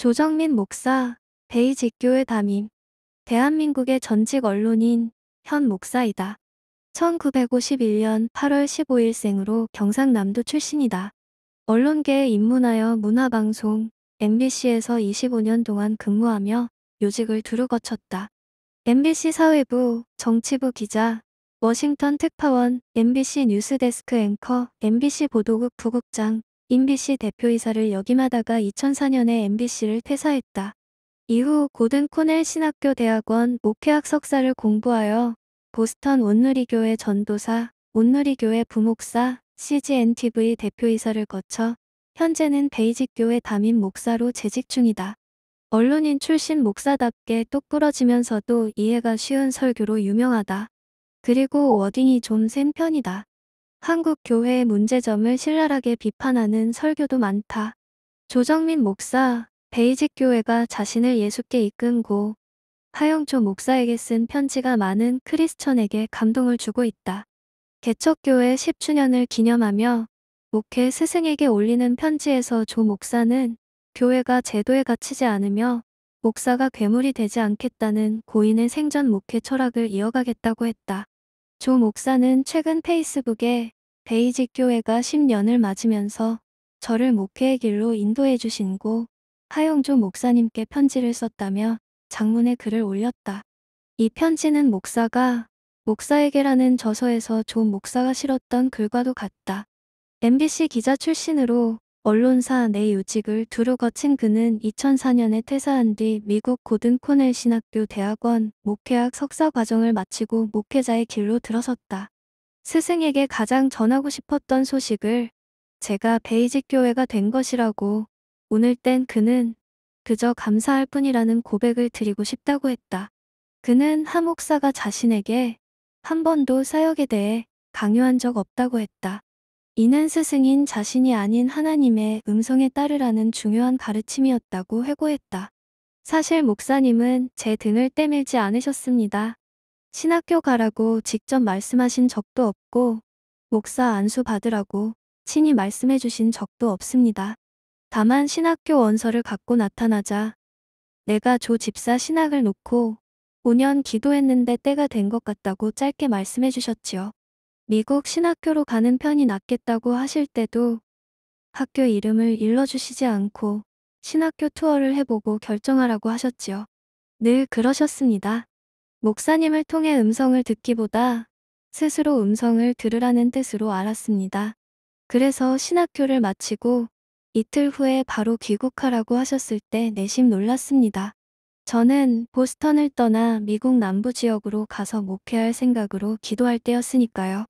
조정민 목사, 베이직교회 담임, 대한민국의 전직 언론인, 현 목사이다. 1951년 8월 15일 생으로 경상남도 출신이다. 언론계에 입문하여 문화방송, MBC에서 25년 동안 근무하며 요직을 두루 거쳤다. MBC 사회부, 정치부 기자, 워싱턴 특파원, MBC 뉴스데스크 앵커, MBC 보도국 부국장, MBC 대표이사를 역임하다가 2004년에 MBC를 퇴사했다. 이후 고든 코넬 신학교 대학원 목회학 석사를 공부하여 보스턴 온누리교회 전도사, 온누리교회 부목사, CGN TV 대표이사를 거쳐 현재는 베이직교회 담임 목사로 재직 중이다. 언론인 출신 목사답게 똑부러지면서도 이해가 쉬운 설교로 유명하다. 그리고 워딩이 좀 센 편이다. 한국 교회의 문제점을 신랄하게 비판하는 설교도 많다. 조정민 목사, 베이직 교회가 자신을 예수께 이끈고 하영초 목사에게 쓴 편지가 많은 크리스천에게 감동을 주고 있다. 개척교회 10주년을 기념하며 목회 스승에게 올리는 편지에서 조 목사는 교회가 제도에 갇히지 않으며 목사가 괴물이 되지 않겠다는 고인의 생전 목회 철학을 이어가겠다고 했다. 조 목사는 최근 페이스북에 베이직 교회가 10년을 맞으면서 저를 목회의 길로 인도해 주신고 하영조 목사님께 편지를 썼다며 장문의 글을 올렸다. 이 편지는 목사가 목사에게라는 저서에서 조 목사가 실었던 글과도 같다. MBC 기자 출신으로 언론사 내 요직을 두루 거친 그는 2004년에 퇴사한 뒤 미국 고든 코넬 신학교 대학원 목회학 석사 과정을 마치고 목회자의 길로 들어섰다. 스승에게 가장 전하고 싶었던 소식을 제가 베이직 교회가 된 것이라고 오늘 땐 그는 그저 감사할 뿐이라는 고백을 드리고 싶다고 했다. 그는 하 목사가 자신에게 한 번도 사역에 대해 강요한 적 없다고 했다. 이는 스승인 자신이 아닌 하나님의 음성에 따르라는 중요한 가르침이었다고 회고했다. 사실 목사님은 제 등을 떼밀지 않으셨습니다. 신학교 가라고 직접 말씀하신 적도 없고 목사 안수 받으라고 친히 말씀해 주신 적도 없습니다. 다만 신학교 원서를 갖고 나타나자 내가 조 집사 신학을 놓고 5년 기도했는데 때가 된 것 같다고 짧게 말씀해 주셨지요. 미국 신학교로 가는 편이 낫겠다고 하실 때도 학교 이름을 일러주시지 않고 신학교 투어를 해보고 결정하라고 하셨지요. 늘 그러셨습니다. 목사님을 통해 음성을 듣기보다 스스로 음성을 들으라는 뜻으로 알았습니다. 그래서 신학교를 마치고 이틀 후에 바로 귀국하라고 하셨을 때 내심 놀랐습니다. 저는 보스턴을 떠나 미국 남부 지역으로 가서 목회할 생각으로 기도할 때였으니까요.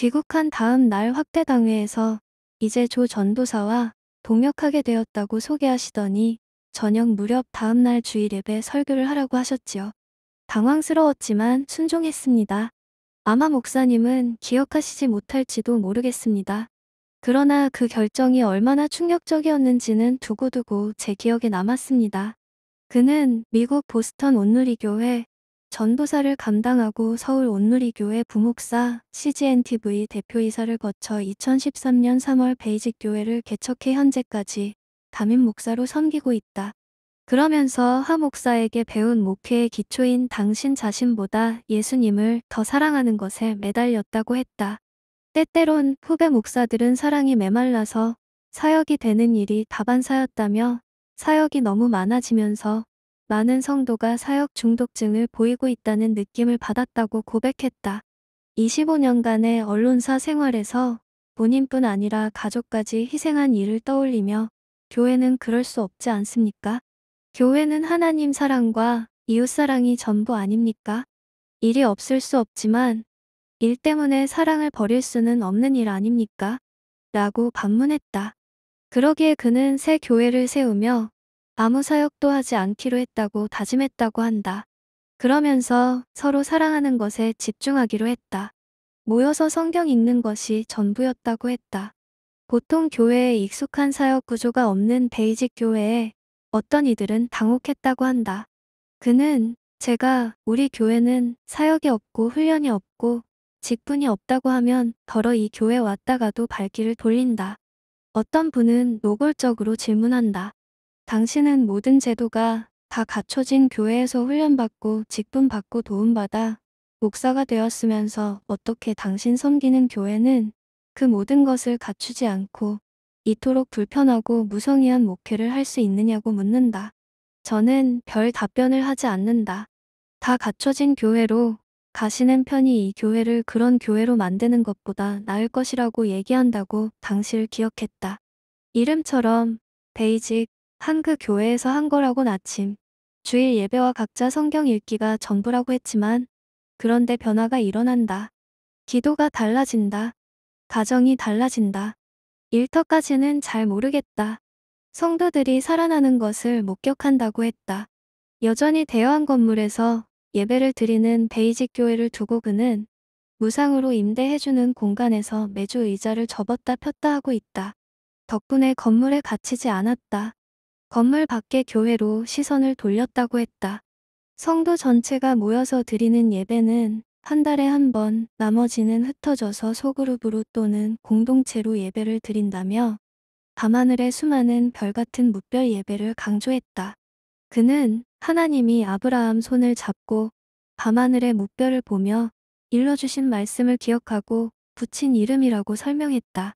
귀국한 다음 날 확대당회에서 이제 조 전도사와 동역하게 되었다고 소개하시더니 저녁 무렵 다음날 주일 예배 설교를 하라고 하셨지요. 당황스러웠지만 순종했습니다. 아마 목사님은 기억하시지 못할지도 모르겠습니다. 그러나 그 결정이 얼마나 충격적이었는지는 두고두고 제 기억에 남았습니다. 그는 미국 보스턴 온누리교회 전도사를 감당하고 서울 온누리교회 부목사 CGNTV 대표이사를 거쳐 2013년 3월 베이직 교회를 개척해 현재까지 담임 목사로 섬기고 있다. 그러면서 하 목사에게 배운 목회의 기초인 당신 자신보다 예수님을 더 사랑하는 것에 매달렸다고 했다. 때때론 후배 목사들은 사랑이 메말라서 사역이 되는 일이 다반사였다며 사역이 너무 많아지면서 많은 성도가 사역 중독증을 보이고 있다는 느낌을 받았다고 고백했다. 25년간의 언론사 생활에서 본인뿐 아니라 가족까지 희생한 일을 떠올리며 교회는 그럴 수 없지 않습니까? 교회는 하나님 사랑과 이웃사랑이 전부 아닙니까? 일이 없을 수 없지만 일 때문에 사랑을 버릴 수는 없는 일 아닙니까? 라고 반문했다. 그러기에 그는 새 교회를 세우며 아무 사역도 하지 않기로 했다고 다짐했다고 한다. 그러면서 서로 사랑하는 것에 집중하기로 했다. 모여서 성경 읽는 것이 전부였다고 했다. 보통 교회에 익숙한 사역 구조가 없는 베이직 교회에 어떤 이들은 당혹했다고 한다. 그는 제가 우리 교회는 사역이 없고 훈련이 없고 직분이 없다고 하면 더러 이 교회 왔다가도 발길을 돌린다. 어떤 분은 노골적으로 질문한다. 당신은 모든 제도가 다 갖춰진 교회에서 훈련받고 직분받고 도움받아 목사가 되었으면서 어떻게 당신 섬기는 교회는 그 모든 것을 갖추지 않고 이토록 불편하고 무성의한 목회를 할 수 있느냐고 묻는다. 저는 별 답변을 하지 않는다. 다 갖춰진 교회로 가시는 편이 이 교회를 그런 교회로 만드는 것보다 나을 것이라고 얘기한다고 당시를 기억했다. 이름처럼 베이직 한그 교회에서 한 거라곤 아침, 주일 예배와 각자 성경 읽기가 전부라고 했지만 그런데 변화가 일어난다. 기도가 달라진다. 가정이 달라진다. 일터까지는 잘 모르겠다. 성도들이 살아나는 것을 목격한다고 했다. 여전히 대여한 건물에서 예배를 드리는 베이직 교회를 두고 그는 무상으로 임대해주는 공간에서 매주 의자를 접었다 폈다 하고 있다. 덕분에 건물에 갇히지 않았다. 건물 밖의 교회로 시선을 돌렸다고 했다. 성도 전체가 모여서 드리는 예배는 한 달에 한 번, 나머지는 흩어져서 소그룹으로 또는 공동체로 예배를 드린다며 밤하늘의 수많은 별 같은 무별 예배를 강조했다. 그는 하나님이 아브라함 손을 잡고 밤하늘의 무별을 보며 일러주신 말씀을 기억하고 붙인 이름이라고 설명했다.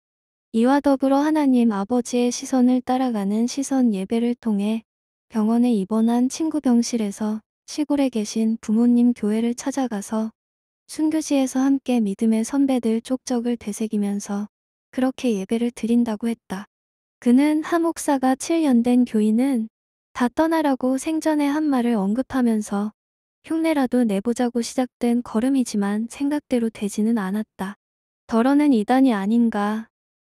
이와 더불어 하나님 아버지의 시선을 따라가는 시선 예배를 통해 병원에 입원한 친구 병실에서 시골에 계신 부모님 교회를 찾아가서 순교지에서 함께 믿음의 선배들 쪽적을 되새기면서 그렇게 예배를 드린다고 했다. 그는 하 목사가 7년 된 교인은 다 떠나라고 생전에 한 말을 언급하면서 흉내라도 내보자고 시작된 걸음이지만 생각대로 되지는 않았다. 더러는 이단이 아닌가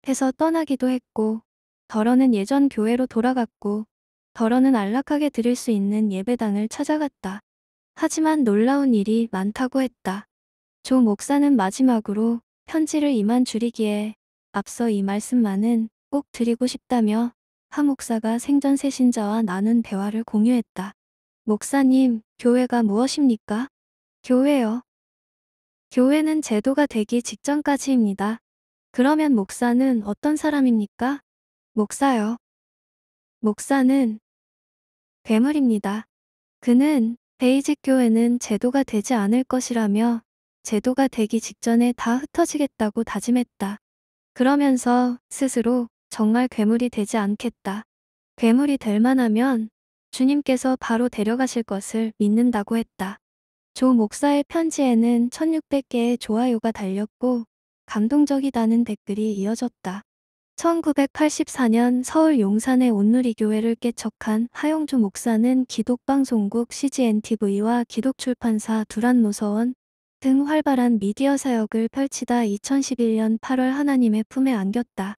해서 떠나기도 했고 더러는 예전 교회로 돌아갔고 더러는 안락하게 드릴 수 있는 예배당을 찾아갔다. 하지만 놀라운 일이 많다고 했다. 조 목사는 마지막으로 편지를 이만 줄이기에 앞서 이 말씀만은 꼭 드리고 싶다며 하 목사가 생전 세신자와 나눈 대화를 공유했다. 목사님, 교회가 무엇입니까? 교회요. 교회는 제도가 되기 직전까지입니다. 그러면 목사는 어떤 사람입니까? 목사요. 목사는 괴물입니다. 그는 베이직 교회는 제도가 되지 않을 것이라며 제도가 되기 직전에 다 흩어지겠다고 다짐했다. 그러면서 스스로 정말 괴물이 되지 않겠다. 괴물이 될 만하면 주님께서 바로 데려가실 것을 믿는다고 했다. 조 목사의 편지에는 1600개의 좋아요가 달렸고 감동적이다는 댓글이 이어졌다. 1984년 서울 용산의 온누리교회를 개척한 하영주 목사는 기독방송국 CGNTV와 기독출판사 두란노서원 등 활발한 미디어 사역을 펼치다 2011년 8월 하나님의 품에 안겼다.